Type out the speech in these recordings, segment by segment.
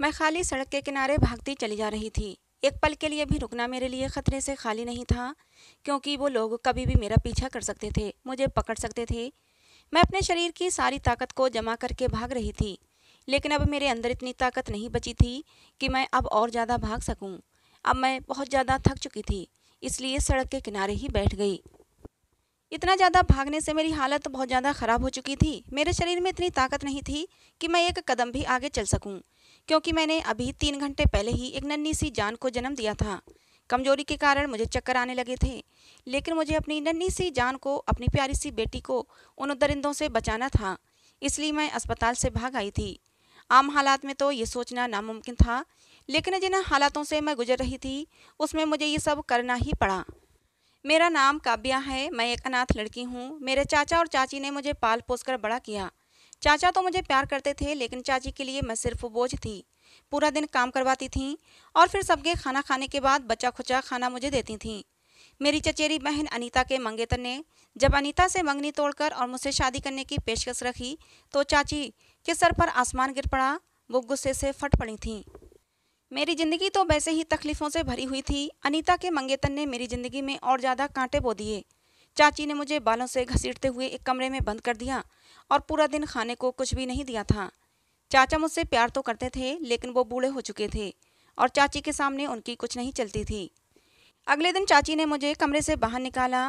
मैं खाली सड़क के किनारे भागती चली जा रही थी एक पल के लिए भी रुकना मेरे लिए खतरे से खाली नहीं था क्योंकि वो लोग कभी भी मेरा पीछा कर सकते थे मुझे पकड़ सकते थे मैं अपने शरीर की सारी ताकत को जमा करके भाग रही थी लेकिन अब मेरे अंदर इतनी ताकत नहीं बची थी कि मैं अब और ज़्यादा भाग सकूं। अब मैं बहुत ज़्यादा थक चुकी थी इसलिए सड़क के किनारे ही बैठ गई इतना ज़्यादा भागने से मेरी हालत बहुत ज़्यादा ख़राब हो चुकी थी मेरे शरीर में इतनी ताकत नहीं थी कि मैं एक कदम भी आगे चल सकूं। क्योंकि मैंने अभी तीन घंटे पहले ही एक नन्ही सी जान को जन्म दिया था कमजोरी के कारण मुझे चक्कर आने लगे थे लेकिन मुझे अपनी नन्ही सी जान को अपनी प्यारी सी बेटी को उन दरिंदों से बचाना था इसलिए मैं अस्पताल से भाग आई थी आम हालात में तो ये सोचना नामुमकिन था लेकिन जिन हालातों से मैं गुजर रही थी उसमें मुझे ये सब करना ही पड़ा मेरा नाम काव्या है मैं एक अनाथ लड़की हूँ मेरे चाचा और चाची ने मुझे पाल पोस कर बड़ा किया चाचा तो मुझे प्यार करते थे लेकिन चाची के लिए मैं सिर्फ बोझ थी पूरा दिन काम करवाती थी और फिर सबके खाना खाने के बाद बचा खुचा खाना मुझे देती थीं मेरी चचेरी बहन अनीता के मंगेतर ने जब अनीता से मंगनी तोड़कर और मुझसे शादी करने की पेशकश रखी तो चाची के सर पर आसमान गिर पड़ा वो गुस्से से फट पड़ी थीं मेरी ज़िंदगी तो वैसे ही तकलीफ़ों से भरी हुई थी अनीता के मंगेतन ने मेरी ज़िंदगी में और ज़्यादा कांटे बो दिए चाची ने मुझे बालों से घसीटते हुए एक कमरे में बंद कर दिया और पूरा दिन खाने को कुछ भी नहीं दिया था चाचा मुझसे प्यार तो करते थे लेकिन वो बूढ़े हो चुके थे और चाची के सामने उनकी कुछ नहीं चलती थी अगले दिन चाची ने मुझे कमरे से बाहर निकाला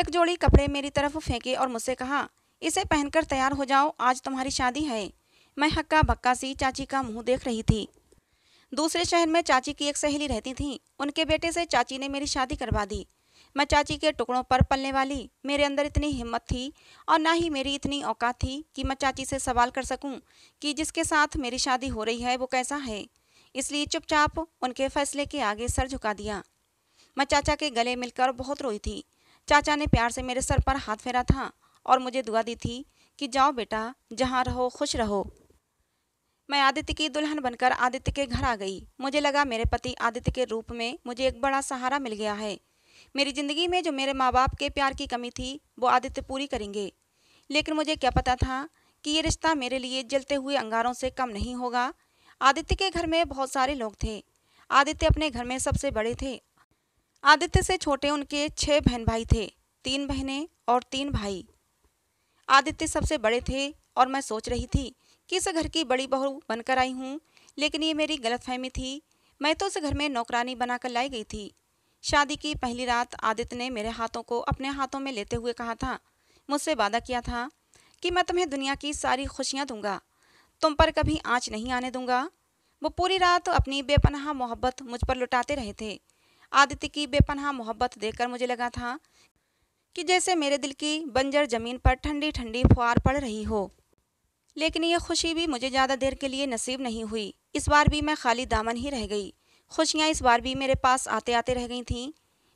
एक जोड़ी कपड़े मेरी तरफ फेंके और मुझसे कहा इसे पहनकर तैयार हो जाओ आज तुम्हारी शादी है मैं हक्का बक्का सी चाची का मुंह देख रही थी दूसरे शहर में चाची की एक सहेली रहती थी उनके बेटे से चाची ने मेरी शादी करवा दी मैं चाची के टुकड़ों पर पलने वाली मेरे अंदर इतनी हिम्मत थी और ना ही मेरी इतनी औकात थी कि मैं चाची से सवाल कर सकूं कि जिसके साथ मेरी शादी हो रही है वो कैसा है इसलिए चुपचाप उनके फैसले के आगे सर झुका दिया मैं चाचा के गले मिलकर बहुत रोई थी चाचा ने प्यार से मेरे सर पर हाथ फेरा था और मुझे दुआ दी थी कि जाओ बेटा जहाँ रहो खुश रहो मैं आदित्य की दुल्हन बनकर आदित्य के घर आ गई मुझे लगा मेरे पति आदित्य के रूप में मुझे एक बड़ा सहारा मिल गया है मेरी ज़िंदगी में जो मेरे माँ बाप के प्यार की कमी थी वो आदित्य पूरी करेंगे लेकिन मुझे क्या पता था कि ये रिश्ता मेरे लिए जलते हुए अंगारों से कम नहीं होगा आदित्य के घर में बहुत सारे लोग थे आदित्य अपने घर में सबसे बड़े थे आदित्य से छोटे उनके छः बहन भाई थे तीन बहनें और तीन भाई आदित्य सबसे बड़े थे और मैं सोच रही थी कि इस घर की बड़ी बहू बनकर आई हूँ लेकिन ये मेरी गलतफहमी थी मैं तो उस घर में नौकरानी बनाकर लाई गई थी शादी की पहली रात आदित्य ने मेरे हाथों को अपने हाथों में लेते हुए कहा था मुझसे वादा किया था कि मैं तुम्हें दुनिया की सारी खुशियाँ दूंगा तुम पर कभी आँच नहीं आने दूंगा वो पूरी रात अपनी बेपनाह मोहब्बत मुझ पर लुटाते रहे थे आदित्य की बेपनाह मोहब्बत देखकर मुझे लगा था कि जैसे मेरे दिल की बंजर जमीन पर ठंडी ठंडी फुहार पड़ रही हो लेकिन ये खुशी भी मुझे ज़्यादा देर के लिए नसीब नहीं हुई इस बार भी मैं खाली दामन ही रह गई खुशियाँ इस बार भी मेरे पास आते आते रह गई थीं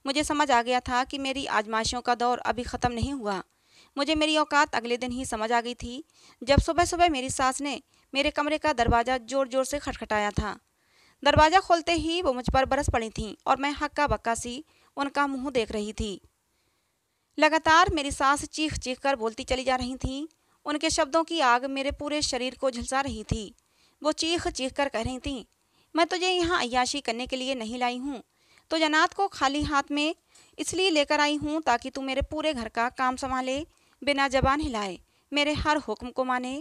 मुझे समझ आ गया था कि मेरी आजमाइशों का दौर अभी ख़त्म नहीं हुआ मुझे मेरी औकात अगले दिन ही समझ आ गई थी जब सुबह सुबह मेरी सास ने मेरे कमरे का दरवाज़ा ज़ोर ज़ोर से खटखटाया था दरवाज़ा खोलते ही वो मुझ पर बरस पड़ी थीं और मैं हक्का बक्का सी उनका मुंह देख रही थी लगातार मेरी सास चीख चीख कर बोलती चली जा रही थीं उनके शब्दों की आग मेरे पूरे शरीर को झलसा रही थी वो चीख चीख कर कह रही थीं मैं तुझे यहाँ अयाशी करने के लिए नहीं लाई हूँ तो जनात को खाली हाथ में इसलिए लेकर आई हूँ ताकि तू मेरे पूरे घर का काम संभाले बिना जबान हिलाए मेरे हर हुक्म को माने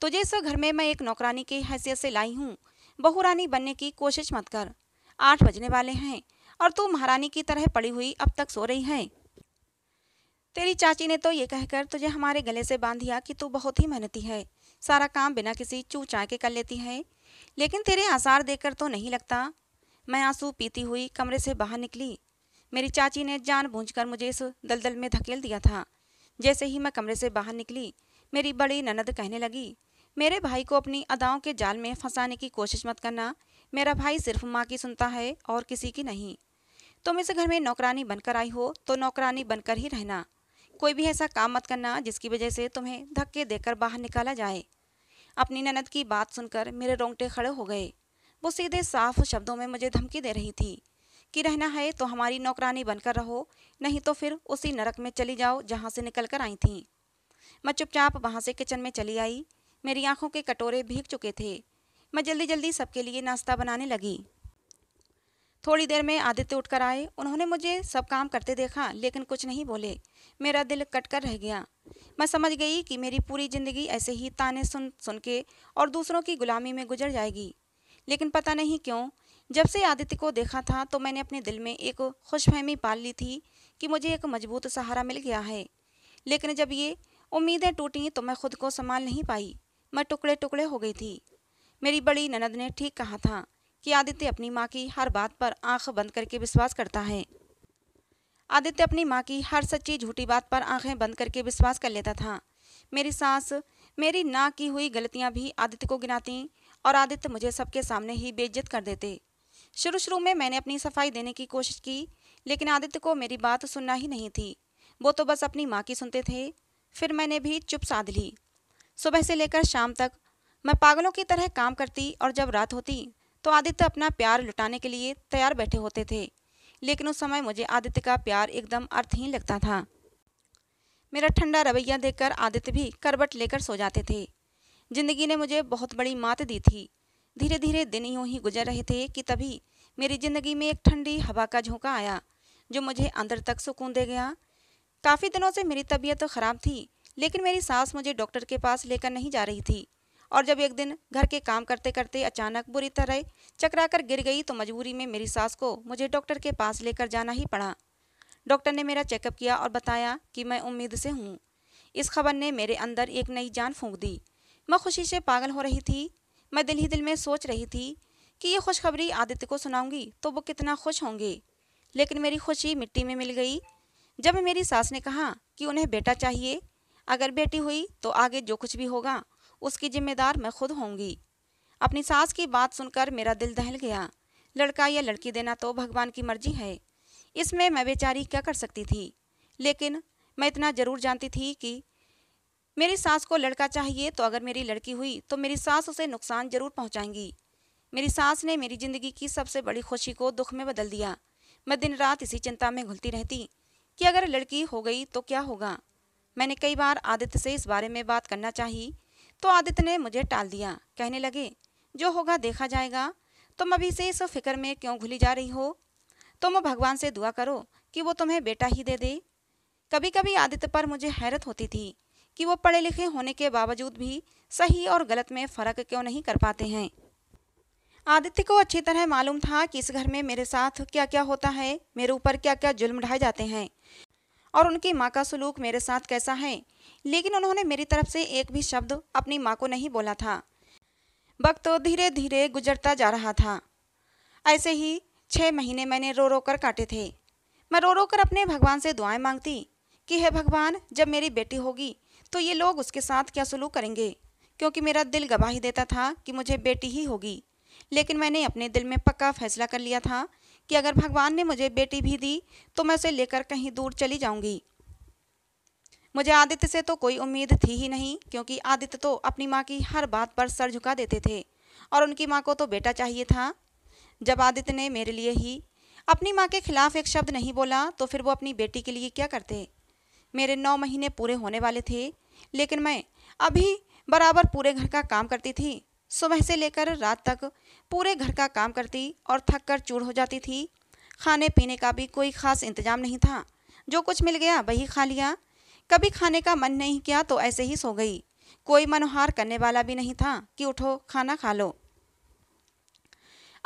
तुझे इस घर में मैं एक नौकरानी की हैसियत से लाई हूँ बहूरानी बनने की कोशिश मत कर आठ बजने वाले हैं और तू महारानी की तरह पड़ी हुई अब तक सो रही है तेरी चाची ने तो ये कहकर तुझे हमारे गले से बांध दिया कि तू बहुत ही मेहनती है सारा काम बिना किसी चू चाय के कर लेती है लेकिन तेरे आसार देखकर तो नहीं लगता मैं आंसू पीती हुई कमरे से बाहर निकली मेरी चाची ने जान बूझ मुझे इस दलदल में धकेल दिया था जैसे ही मैं कमरे से बाहर निकली मेरी बड़ी ननद कहने लगी मेरे भाई को अपनी अदाओं के जाल में फंसाने की कोशिश मत करना मेरा भाई सिर्फ माँ की सुनता है और किसी की नहीं तुम इस घर में नौकरानी बनकर आई हो तो नौकरानी बनकर ही रहना कोई भी ऐसा काम मत करना जिसकी वजह से तुम्हें धक्के देकर बाहर निकाला जाए अपनी ननद की बात सुनकर मेरे रोंगटे खड़े हो गए वो सीधे साफ शब्दों में मुझे धमकी दे रही थी कि रहना है तो हमारी नौकरानी बनकर रहो नहीं तो फिर उसी नरक में चली जाओ जहाँ से निकल कर आई थी मैं चुपचाप वहाँ से किचन में चली आई मेरी आंखों के कटोरे भीग चुके थे मैं जल्दी जल्दी सबके लिए नाश्ता बनाने लगी थोड़ी देर में आदित्य उठकर आए उन्होंने मुझे सब काम करते देखा लेकिन कुछ नहीं बोले मेरा दिल कट कर रह गया मैं समझ गई कि मेरी पूरी ज़िंदगी ऐसे ही ताने सुन सुन के और दूसरों की गुलामी में गुजर जाएगी लेकिन पता नहीं क्यों जब से आदित्य को देखा था तो मैंने अपने दिल में एक खुशफहमी पाल ली थी कि मुझे एक मजबूत सहारा मिल गया है लेकिन जब ये उम्मीदें टूटी तो मैं खुद को संभाल नहीं पाई मैं टुकड़े टुकड़े हो गई थी मेरी बड़ी ननद ने ठीक कहा था कि आदित्य अपनी माँ की हर बात पर आंख बंद करके विश्वास करता है आदित्य अपनी माँ की हर सच्ची झूठी बात पर आंखें बंद करके विश्वास कर लेता था मेरी सास मेरी ना की हुई गलतियाँ भी आदित्य को गिनाती और आदित्य मुझे सबके सामने ही बेइज्जत कर देते शुरू शुरू में मैंने अपनी सफाई देने की कोशिश की लेकिन आदित्य को मेरी बात सुनना ही नहीं थी वो तो बस अपनी माँ की सुनते थे फिर मैंने भी चुप साध ली सुबह से लेकर शाम तक मैं पागलों की तरह काम करती और जब रात होती तो आदित्य अपना प्यार लुटाने के लिए तैयार बैठे होते थे लेकिन उस समय मुझे आदित्य का प्यार एकदम अर्थहीन लगता था मेरा ठंडा रवैया देखकर आदित्य भी करवट लेकर सो जाते थे जिंदगी ने मुझे बहुत बड़ी मात दी थी धीरे धीरे दिन यूँ ही गुजर रहे थे कि तभी मेरी जिंदगी में एक ठंडी हवा का झोंका आया जो मुझे अंदर तक सुकून दे गया काफ़ी दिनों से मेरी तबीयत तो ख़राब थी लेकिन मेरी सास मुझे डॉक्टर के पास लेकर नहीं जा रही थी और जब एक दिन घर के काम करते करते अचानक बुरी तरह चकराकर गिर गई तो मजबूरी में मेरी सास को मुझे डॉक्टर के पास लेकर जाना ही पड़ा डॉक्टर ने मेरा चेकअप किया और बताया कि मैं उम्मीद से हूँ इस खबर ने मेरे अंदर एक नई जान फूंक दी मैं खुशी से पागल हो रही थी मैं दिल ही दिल में सोच रही थी कि ये खुशखबरी आदित्य को सुनाऊंगी तो वो कितना खुश होंगे लेकिन मेरी खुशी मिट्टी में मिल गई जब मेरी सास ने कहा कि उन्हें बेटा चाहिए अगर बेटी हुई तो आगे जो कुछ भी होगा उसकी जिम्मेदार मैं खुद होंगी अपनी सास की बात सुनकर मेरा दिल दहल गया लड़का या लड़की देना तो भगवान की मर्जी है इसमें मैं बेचारी क्या कर सकती थी लेकिन मैं इतना ज़रूर जानती थी कि मेरी सास को लड़का चाहिए तो अगर मेरी लड़की हुई तो मेरी सास उसे नुकसान जरूर पहुंचाएंगी मेरी सास ने मेरी ज़िंदगी की सबसे बड़ी खुशी को दुख में बदल दिया मैं दिन रात इसी चिंता में घुलती रहती कि अगर लड़की हो गई तो क्या होगा मैंने कई बार आदित्य से इस बारे में बात करना चाहिए तो आदित्य ने मुझे टाल दिया कहने लगे जो होगा देखा जाएगा तुम अभी से इस फिक्र में क्यों घुली जा रही हो तुम भगवान से दुआ करो कि वो तुम्हें बेटा ही दे दे कभी कभी आदित्य पर मुझे हैरत होती थी कि वो पढ़े लिखे होने के बावजूद भी सही और गलत में फ़र्क क्यों नहीं कर पाते हैं आदित्य को अच्छी तरह मालूम था कि इस घर में मेरे साथ क्या क्या होता है मेरे ऊपर क्या क्या जुल्म ढाए जाते हैं और उनकी माँ का सलूक मेरे साथ कैसा है लेकिन उन्होंने मेरी तरफ से एक भी शब्द अपनी माँ को नहीं बोला था वक्त धीरे धीरे गुजरता जा रहा था ऐसे ही छः महीने मैंने रो रो कर काटे थे मैं रो रो कर अपने भगवान से दुआएं मांगती कि हे भगवान जब मेरी बेटी होगी तो ये लोग उसके साथ क्या सलूक करेंगे क्योंकि मेरा दिल गवाही देता था कि मुझे बेटी ही होगी लेकिन मैंने अपने दिल में पक्का फैसला कर लिया था कि अगर भगवान ने मुझे बेटी भी दी तो मैं उसे लेकर कहीं दूर चली जाऊंगी मुझे आदित्य से तो कोई उम्मीद थी ही नहीं क्योंकि आदित्य तो अपनी माँ की हर बात पर सर झुका देते थे और उनकी माँ को तो बेटा चाहिए था जब आदित्य ने मेरे लिए ही अपनी माँ के खिलाफ एक शब्द नहीं बोला तो फिर वो अपनी बेटी के लिए क्या करते मेरे नौ महीने पूरे होने वाले थे लेकिन मैं अभी बराबर पूरे घर का काम करती थी सुबह से लेकर रात तक पूरे घर का काम करती और थक कर चूर हो जाती थी खाने पीने का भी कोई खास इंतजाम नहीं था जो कुछ मिल गया वही खा लिया कभी खाने का मन नहीं किया तो ऐसे ही सो गई कोई मनोहार करने वाला भी नहीं था कि उठो खाना खा लो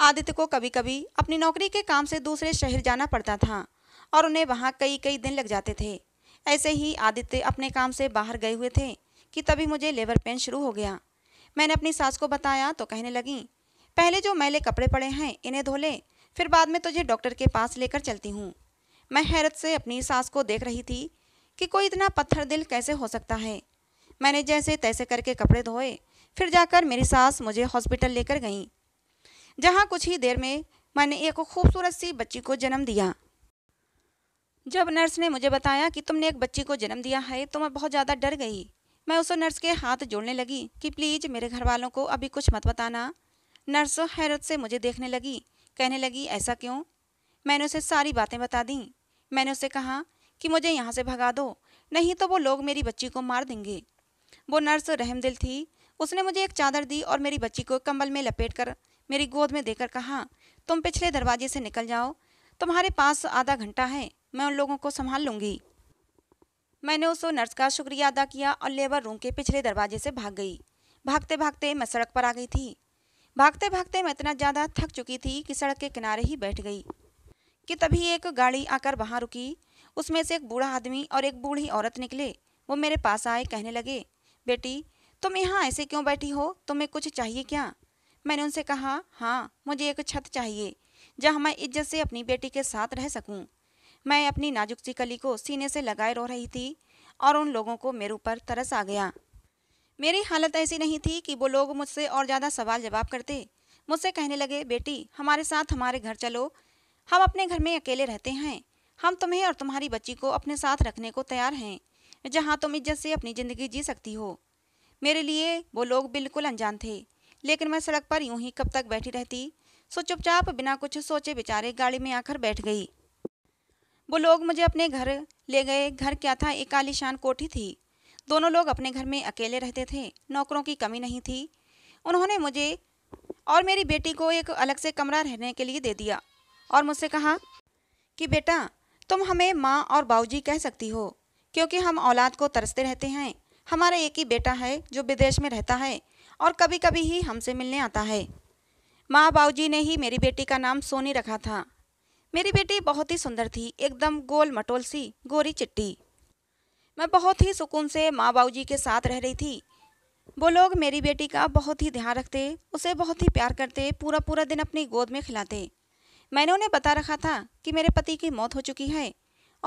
आदित्य को कभी कभी अपनी नौकरी के काम से दूसरे शहर जाना पड़ता था और उन्हें वहाँ कई कई दिन लग जाते थे ऐसे ही आदित्य अपने काम से बाहर गए हुए थे कि तभी मुझे लेबर पेन शुरू हो गया मैंने अपनी सास को बताया तो कहने लगी पहले जो मैले कपड़े पड़े हैं इन्हें धो ले फिर बाद में तुझे डॉक्टर के पास लेकर चलती हूँ मैं हैरत से अपनी सास को देख रही थी कि कोई इतना पत्थर दिल कैसे हो सकता है मैंने जैसे तैसे करके कपड़े धोए फिर जाकर मेरी सास मुझे हॉस्पिटल लेकर गईं जहाँ कुछ ही देर में मैंने एक खूबसूरत सी बच्ची को जन्म दिया जब नर्स ने मुझे बताया कि तुमने एक बच्ची को जन्म दिया है तो मैं बहुत ज़्यादा डर गई मैं उस नर्स के हाथ जोड़ने लगी कि प्लीज़ मेरे घर वालों को अभी कुछ मत बताना नर्स हैरत से मुझे देखने लगी कहने लगी ऐसा क्यों मैंने उसे सारी बातें बता दी मैंने उसे कहा कि मुझे यहाँ से भगा दो नहीं तो वो लोग मेरी बच्ची को मार देंगे वो नर्स रहमदिल थी उसने मुझे एक चादर दी और मेरी बच्ची को कंबल में लपेट कर मेरी गोद में देकर कहा तुम पिछले दरवाजे से निकल जाओ तुम्हारे पास आधा घंटा है मैं उन लोगों को संभाल लूँगी मैंने उस नर्स का शुक्रिया अदा किया और लेबर रूम के पिछले दरवाजे से भाग गई भागते भागते मैं सड़क पर आ गई थी भागते भागते मैं इतना ज़्यादा थक चुकी थी कि सड़क के किनारे ही बैठ गई कि तभी एक गाड़ी आकर वहाँ रुकी उसमें से एक बूढ़ा आदमी और एक बूढ़ी औरत निकले वो मेरे पास आए कहने लगे बेटी तुम यहाँ ऐसे क्यों बैठी हो तुम्हें कुछ चाहिए क्या मैंने उनसे कहा हाँ मुझे एक छत चाहिए जहाँ मैं इज्जत से अपनी बेटी के साथ रह सकूँ मैं अपनी नाजुक सी कली को सीने से लगाए रो रही थी और उन लोगों को मेरे ऊपर तरस आ गया मेरी हालत ऐसी नहीं थी कि वो लोग मुझसे और ज़्यादा सवाल जवाब करते मुझसे कहने लगे बेटी हमारे साथ हमारे घर चलो हम अपने घर में अकेले रहते हैं हम तुम्हें और तुम्हारी बच्ची को अपने साथ रखने को तैयार हैं जहाँ तुम इज्जत से अपनी ज़िंदगी जी सकती हो मेरे लिए वो लोग बिल्कुल अनजान थे लेकिन मैं सड़क पर यूं ही कब तक बैठी रहती सो चुपचाप बिना कुछ सोचे बेचारे गाड़ी में आकर बैठ गई वो लोग मुझे अपने घर ले गए घर क्या था एक आलिशान कोठी थी दोनों लोग अपने घर में अकेले रहते थे नौकरों की कमी नहीं थी उन्होंने मुझे और मेरी बेटी को एक अलग से कमरा रहने के लिए दे दिया और मुझसे कहा कि बेटा तुम हमें माँ और बाऊजी कह सकती हो क्योंकि हम औलाद को तरसते रहते हैं हमारा एक ही बेटा है जो विदेश में रहता है और कभी कभी ही हमसे मिलने आता है माँ बाऊजी ने ही मेरी बेटी का नाम सोनी रखा था मेरी बेटी बहुत ही सुंदर थी एकदम गोल मटोल सी गोरी चिट्टी मैं बहुत ही सुकून से माँ बाबू के साथ रह रही थी वो लोग मेरी बेटी का बहुत ही ध्यान रखते उसे बहुत ही प्यार करते पूरा पूरा दिन अपनी गोद में खिलाते मैंने उन्हें बता रखा था कि मेरे पति की मौत हो चुकी है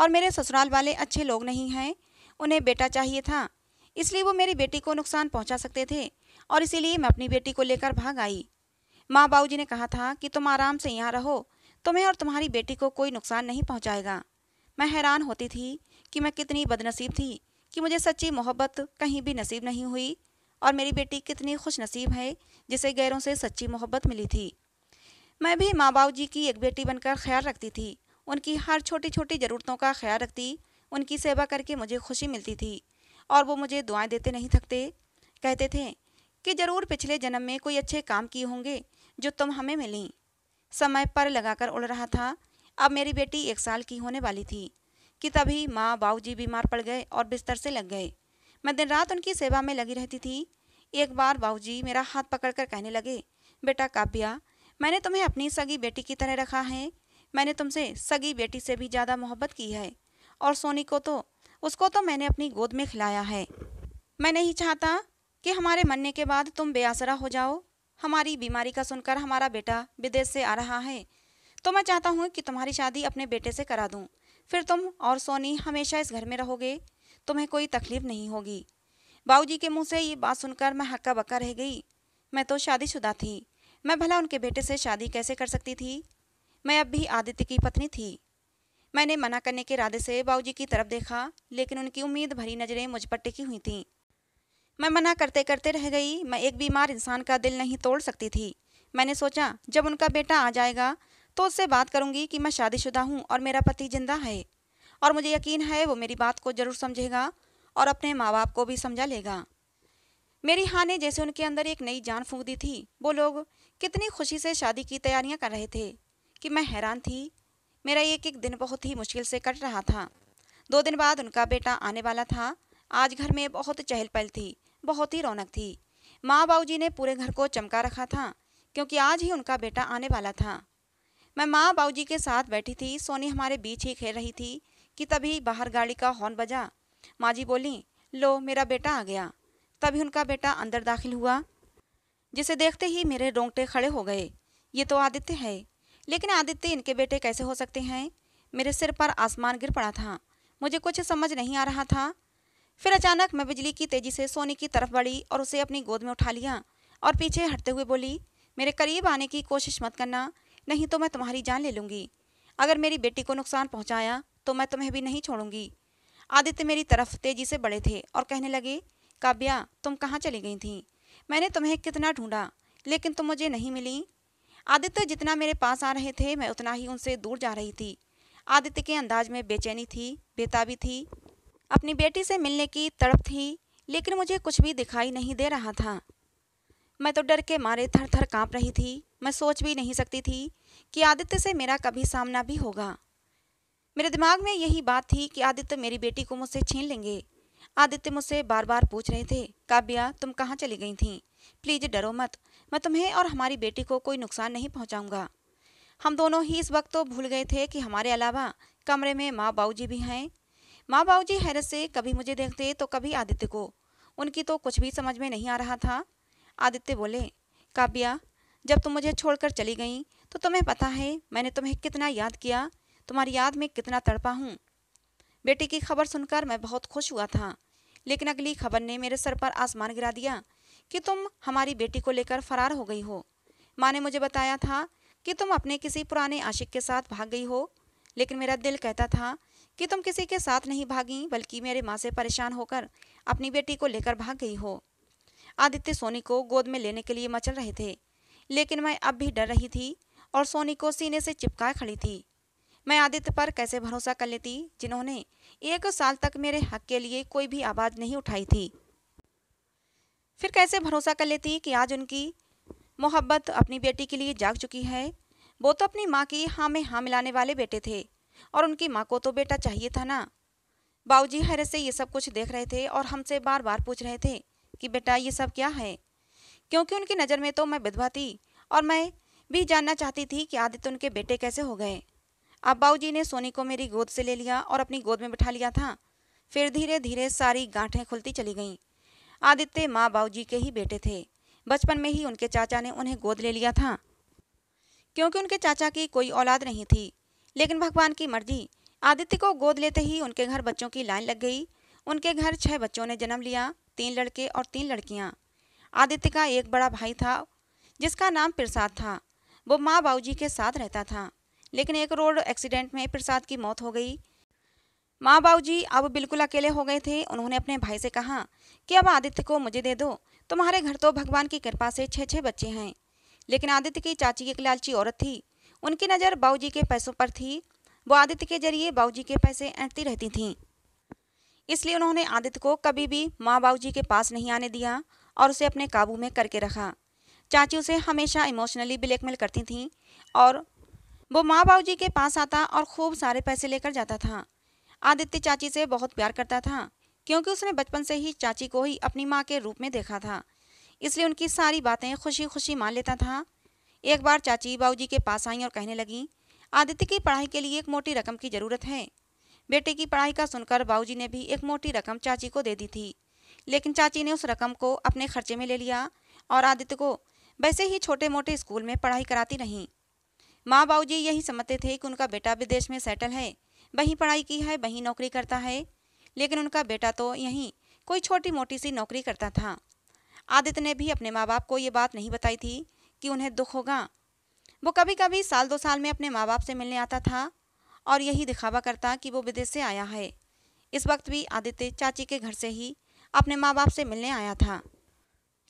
और मेरे ससुराल वाले अच्छे लोग नहीं हैं उन्हें बेटा चाहिए था इसलिए वो मेरी बेटी को नुकसान पहुंचा सकते थे और इसीलिए मैं अपनी बेटी को लेकर भाग आई माँ बाबूजी ने कहा था कि तुम आराम से यहाँ रहो तुम्हें और तुम्हारी बेटी को कोई नुकसान नहीं पहुंचाएगा मैं हैरान होती थी कि मैं कितनी बदनसीब थी कि मुझे सच्ची मोहब्बत कहीं भी नसीब नहीं हुई और मेरी बेटी कितनी खुश नसीब है जिसे गैरों से सच्ची मोहब्बत मिली थी मैं भी माँ बाबू जी की एक बेटी बनकर ख्याल रखती थी उनकी हर छोटी छोटी ज़रूरतों का ख्याल रखती उनकी सेवा करके मुझे खुशी मिलती थी और वो मुझे दुआएं देते नहीं थकते कहते थे कि ज़रूर पिछले जन्म में कोई अच्छे काम किए होंगे जो तुम हमें मिली समय पर लगाकर उड़ रहा था अब मेरी बेटी एक साल की होने वाली थी कि तभी माँ बाबूजी बीमार पड़ गए और बिस्तर से लग गए मैं दिन रात उनकी सेवा में लगी रहती थी एक बार बाबूजी मेरा हाथ पकड़कर कहने लगे बेटा काव्या मैंने तुम्हें अपनी सगी बेटी की तरह रखा है मैंने तुमसे सगी बेटी से भी ज़्यादा मोहब्बत की है और सोनी को तो उसको तो मैंने अपनी गोद में खिलाया है मैं नहीं चाहता कि हमारे मरने के बाद तुम बेआसरा हो जाओ हमारी बीमारी का सुनकर हमारा बेटा विदेश से आ रहा है तो मैं चाहता हूँ कि तुम्हारी शादी अपने बेटे से करा दूँ फिर तुम और सोनी हमेशा इस घर में रहोगे तुम्हें कोई तकलीफ नहीं होगी बाऊजी के मुंह से ये बात सुनकर मैं हक्का बक्का रह गई मैं तो शादीशुदा थी मैं भला उनके बेटे से शादी कैसे कर सकती थी मैं अब भी आदित्य की पत्नी थी मैंने मना करने के इरादे से बाबूजी की तरफ देखा लेकिन उनकी उम्मीद भरी नज़रें मुझ पर टिकी हुई थीं मैं मना करते करते रह गई मैं एक बीमार इंसान का दिल नहीं तोड़ सकती थी मैंने सोचा जब उनका बेटा आ जाएगा तो उससे बात करूंगी कि मैं शादीशुदा हूं और मेरा पति जिंदा है और मुझे यकीन है वो मेरी बात को जरूर समझेगा और अपने माँ बाप को भी समझा लेगा मेरी हाँ ने जैसे उनके अंदर एक नई जान फूंक दी थी वो लोग कितनी खुशी से शादी की तैयारियां कर रहे थे कि मैं हैरान थी मेरा एक एक दिन बहुत ही मुश्किल से कट रहा था दो दिन बाद उनका बेटा आने वाला था आज घर में बहुत चहल पहल थी बहुत ही रौनक थी माँ बाबूजी ने पूरे घर को चमका रखा था क्योंकि आज ही उनका बेटा आने वाला था मैं माँ बाबूजी के साथ बैठी थी सोनी हमारे बीच ही खेल रही थी कि तभी बाहर गाड़ी का हॉर्न बजा माँ जी बोली लो मेरा बेटा आ गया तभी उनका बेटा अंदर दाखिल हुआ जिसे देखते ही मेरे रोंगटे खड़े हो गए ये तो आदित्य है लेकिन आदित्य इनके बेटे कैसे हो सकते हैं मेरे सिर पर आसमान गिर पड़ा था मुझे कुछ समझ नहीं आ रहा था फिर अचानक मैं बिजली की तेजी से सोने की तरफ बढ़ी और उसे अपनी गोद में उठा लिया और पीछे हटते हुए बोली मेरे करीब आने की कोशिश मत करना नहीं तो मैं तुम्हारी जान ले लूँगी अगर मेरी बेटी को नुकसान पहुँचाया तो मैं तुम्हें भी नहीं छोड़ूंगी आदित्य मेरी तरफ तेजी से बढ़े थे और कहने लगे काव्या तुम कहाँ चली गई थी मैंने तुम्हें कितना ढूंढा लेकिन तुम मुझे नहीं मिली आदित्य जितना मेरे पास आ रहे थे मैं उतना ही उनसे दूर जा रही थी आदित्य के अंदाज में बेचैनी थी बेताबी थी अपनी बेटी से मिलने की तड़प थी लेकिन मुझे कुछ भी दिखाई नहीं दे रहा था मैं तो डर के मारे थर थर काँप रही थी मैं सोच भी नहीं सकती थी कि आदित्य से मेरा कभी सामना भी होगा मेरे दिमाग में यही बात थी कि आदित्य मेरी बेटी को मुझसे छीन लेंगे आदित्य मुझसे बार बार पूछ रहे थे काव्या तुम कहाँ चली गई थी प्लीज डरो मत मैं तुम्हें और हमारी बेटी को कोई नुकसान नहीं पहुँचाऊँगा हम दोनों ही इस वक्त तो भूल गए थे कि हमारे अलावा कमरे में माँ बाबूजी भी हैं माँ जी हैरत से कभी मुझे देखते तो कभी आदित्य को उनकी तो कुछ भी समझ में नहीं आ रहा था आदित्य बोले काव्या जब तुम मुझे छोड़कर चली गई तो तुम्हें पता है मैंने तुम्हें कितना याद किया तुम्हारी याद में कितना तड़पा हूँ बेटी की खबर सुनकर मैं बहुत खुश हुआ था लेकिन अगली खबर ने मेरे सर पर आसमान गिरा दिया कि तुम हमारी बेटी को लेकर फरार हो गई हो माँ ने मुझे बताया था कि तुम अपने किसी पुराने आशिक के साथ भाग गई हो लेकिन मेरा दिल कहता था कि तुम किसी के साथ नहीं भागी बल्कि मेरे माँ से परेशान होकर अपनी बेटी को लेकर भाग गई हो आदित्य सोनी को गोद में लेने के लिए मचल रहे थे लेकिन मैं अब भी डर रही थी और सोनी को सीने से चिपकाए खड़ी थी मैं आदित्य पर कैसे भरोसा कर लेती जिन्होंने एक साल तक मेरे हक के लिए कोई भी आवाज़ नहीं उठाई थी फिर कैसे भरोसा कर लेती कि आज उनकी मोहब्बत अपनी बेटी के लिए जाग चुकी है वो तो अपनी माँ की हाँ में हाँ मिलाने वाले बेटे थे और उनकी माँ को तो बेटा चाहिए था ना बाबूजी हैरत से ये सब कुछ देख रहे थे और हमसे बार बार पूछ रहे थे कि बेटा ये सब क्या है क्योंकि उनकी नज़र में तो मैं विधवा थी और मैं भी जानना चाहती थी कि आदित्य उनके बेटे कैसे हो गए अब जी ने सोनी को मेरी गोद से ले लिया और अपनी गोद में बिठा लिया था फिर धीरे धीरे सारी गांठें खुलती चली गईं आदित्य माँ बाबू जी के ही बेटे थे बचपन में ही उनके चाचा ने उन्हें गोद ले लिया था क्योंकि उनके चाचा की कोई औलाद नहीं थी लेकिन भगवान की मर्जी आदित्य को गोद लेते ही उनके घर बच्चों की लाइन लग गई उनके घर छह बच्चों ने जन्म लिया तीन लड़के और तीन लड़कियां आदित्य का एक बड़ा भाई था जिसका नाम प्रसाद था वो माँ बाबूजी के साथ रहता था लेकिन एक रोड एक्सीडेंट में प्रसाद की मौत हो गई माँ बाबूजी अब बिल्कुल अकेले हो गए थे उन्होंने अपने भाई से कहा कि अब आदित्य को मुझे दे दो तुम्हारे घर तो भगवान की कृपा से छः छः बच्चे हैं लेकिन आदित्य की चाची एक लालची औरत थी उनकी नज़र बाऊजी के पैसों पर थी वो आदित्य के जरिए बाऊजी के पैसे ऐंठती रहती थीं इसलिए उन्होंने आदित्य को कभी भी माँ बाबूजी के पास नहीं आने दिया और उसे अपने काबू में करके रखा चाची उसे हमेशा इमोशनली ब्लैकमेल करती थीं और वो माँ बाबूजी के पास आता और खूब सारे पैसे लेकर जाता था आदित्य चाची से बहुत प्यार करता था क्योंकि उसने बचपन से ही चाची को ही अपनी माँ के रूप में देखा था इसलिए उनकी सारी बातें खुशी खुशी मान लेता था एक बार चाची बाबूजी के पास आई और कहने लगी आदित्य की पढ़ाई के लिए एक मोटी रकम की जरूरत है बेटे की पढ़ाई का सुनकर बाऊजी ने भी एक मोटी रकम चाची को दे दी थी लेकिन चाची ने उस रकम को अपने खर्चे में ले लिया और आदित्य को वैसे ही छोटे मोटे स्कूल में पढ़ाई कराती रहीं माँ बाबूजी यही समझते थे कि उनका बेटा विदेश में सेटल है वहीं पढ़ाई की है वहीं नौकरी करता है लेकिन उनका बेटा तो यहीं कोई छोटी मोटी सी नौकरी करता था आदित्य ने भी अपने माँ बाप को ये बात नहीं बताई थी कि उन्हें दुख होगा वो कभी कभी साल दो साल में अपने माँ बाप से मिलने आता था और यही दिखावा करता कि वो विदेश से आया है इस वक्त भी आदित्य चाची के घर से ही अपने माँ बाप से मिलने आया था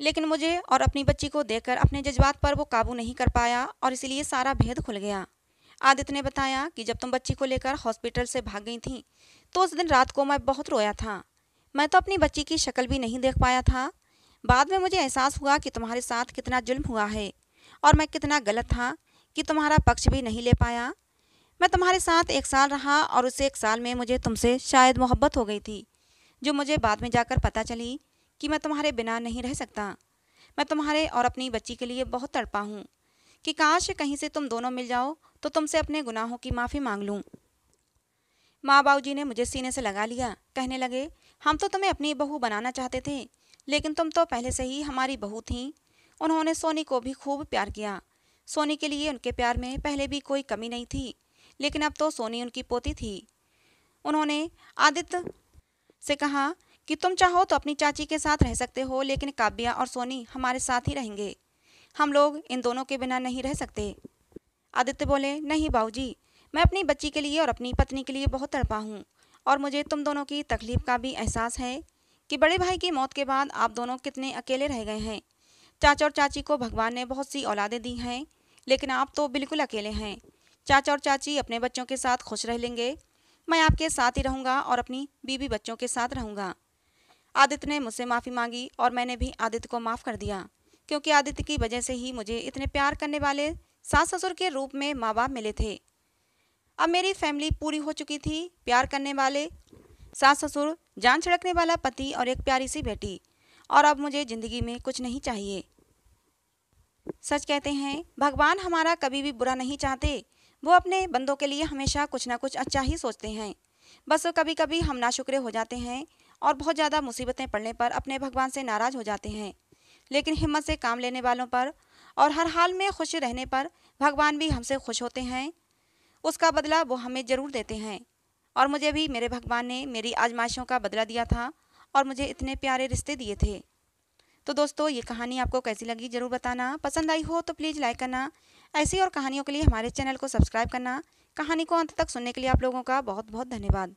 लेकिन मुझे और अपनी बच्ची को देखकर अपने जज्बात पर वो काबू नहीं कर पाया और इसलिए सारा भेद खुल गया आदित्य ने बताया कि जब तुम बच्ची को लेकर हॉस्पिटल से भाग गई थी तो उस दिन रात को मैं बहुत रोया था मैं तो अपनी बच्ची की शक्ल भी नहीं देख पाया था बाद में मुझे एहसास हुआ कि तुम्हारे साथ कितना जुल्म हुआ है और मैं कितना गलत था कि तुम्हारा पक्ष भी नहीं ले पाया मैं तुम्हारे साथ एक साल रहा और उस एक साल में मुझे तुमसे शायद मोहब्बत हो गई थी जो मुझे बाद में जाकर पता चली कि मैं तुम्हारे बिना नहीं रह सकता मैं तुम्हारे और अपनी बच्ची के लिए बहुत तड़पा हूँ कि काश कहीं से तुम दोनों मिल जाओ तो तुमसे अपने गुनाहों की माफ़ी मांग लूँ माँ जी ने मुझे सीने से लगा लिया कहने लगे हम तो तुम्हें अपनी बहू बनाना चाहते थे लेकिन तुम तो पहले से ही हमारी बहू थी उन्होंने सोनी को भी खूब प्यार किया सोनी के लिए उनके प्यार में पहले भी कोई कमी नहीं थी लेकिन अब तो सोनी उनकी पोती थी उन्होंने आदित्य से कहा कि तुम चाहो तो अपनी चाची के साथ रह सकते हो लेकिन काव्या और सोनी हमारे साथ ही रहेंगे हम लोग इन दोनों के बिना नहीं रह सकते आदित्य बोले नहीं जी मैं अपनी बच्ची के लिए और अपनी पत्नी के लिए बहुत तड़पा हूँ और मुझे तुम दोनों की तकलीफ का भी एहसास है कि बड़े भाई की मौत के बाद आप दोनों कितने अकेले रह गए हैं चाचा और चाची को भगवान ने बहुत सी औलादें दी हैं लेकिन आप तो बिल्कुल अकेले हैं चाचा और चाची अपने बच्चों के साथ खुश रह लेंगे मैं आपके साथ ही रहूँगा और अपनी बीबी बच्चों के साथ रहूँगा आदित्य ने मुझसे माफ़ी मांगी और मैंने भी आदित्य को माफ़ कर दिया क्योंकि आदित्य की वजह से ही मुझे इतने प्यार करने वाले सास ससुर के रूप में माँ बाप मिले थे अब मेरी फैमिली पूरी हो चुकी थी प्यार करने वाले सास ससुर जान छिड़कने वाला पति और एक प्यारी सी बेटी और अब मुझे ज़िंदगी में कुछ नहीं चाहिए सच कहते हैं भगवान हमारा कभी भी बुरा नहीं चाहते वो अपने बंदों के लिए हमेशा कुछ ना कुछ अच्छा ही सोचते हैं बस कभी कभी हम नाशुक्रे हो जाते हैं और बहुत ज़्यादा मुसीबतें पड़ने पर अपने भगवान से नाराज़ हो जाते हैं लेकिन हिम्मत से काम लेने वालों पर और हर हाल में खुश रहने पर भगवान भी हमसे खुश होते हैं उसका बदला वो हमें ज़रूर देते हैं और मुझे भी मेरे भगवान ने मेरी आजमाइशों का बदला दिया था और मुझे इतने प्यारे रिश्ते दिए थे तो दोस्तों ये कहानी आपको कैसी लगी ज़रूर बताना पसंद आई हो तो प्लीज़ लाइक करना ऐसी और कहानियों के लिए हमारे चैनल को सब्सक्राइब करना कहानी को अंत तक सुनने के लिए आप लोगों का बहुत बहुत धन्यवाद